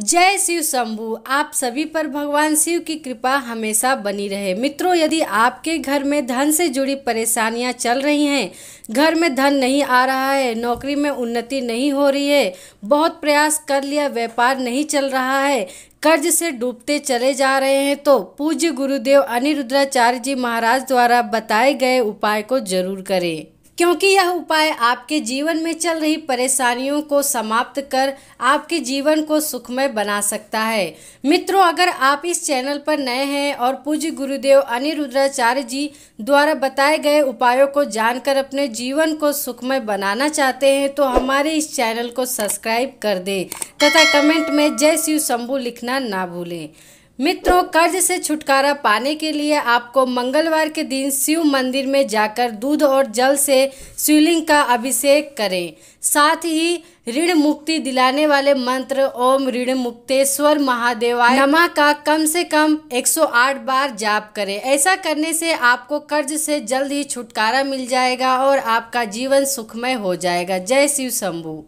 जय शिव शंभु आप सभी पर भगवान शिव की कृपा हमेशा बनी रहे मित्रों यदि आपके घर में धन से जुड़ी परेशानियां चल रही हैं घर में धन नहीं आ रहा है नौकरी में उन्नति नहीं हो रही है बहुत प्रयास कर लिया व्यापार नहीं चल रहा है कर्ज से डूबते चले जा रहे हैं तो पूज्य गुरुदेव अनिरुद्राचार्य जी महाराज द्वारा बताए गए उपाय को जरूर करें क्योंकि यह उपाय आपके जीवन में चल रही परेशानियों को समाप्त कर आपके जीवन को सुखमय बना सकता है मित्रों अगर आप इस चैनल पर नए हैं और पूज्य गुरुदेव अनिरुद्राचार्य जी द्वारा बताए गए उपायों को जानकर अपने जीवन को सुखमय बनाना चाहते हैं तो हमारे इस चैनल को सब्सक्राइब कर दें तथा कमेंट में जय शिव शंभू लिखना ना भूलें मित्रों कर्ज से छुटकारा पाने के लिए आपको मंगलवार के दिन शिव मंदिर में जाकर दूध और जल से शिवलिंग का अभिषेक करें साथ ही ऋण मुक्ति दिलाने वाले मंत्र ओम ऋण मुक्तेश्वर महादेवाय नमः का कम से कम 108 बार जाप करें ऐसा करने से आपको कर्ज से जल्द ही छुटकारा मिल जाएगा और आपका जीवन सुखमय हो जाएगा जय शिव शंभू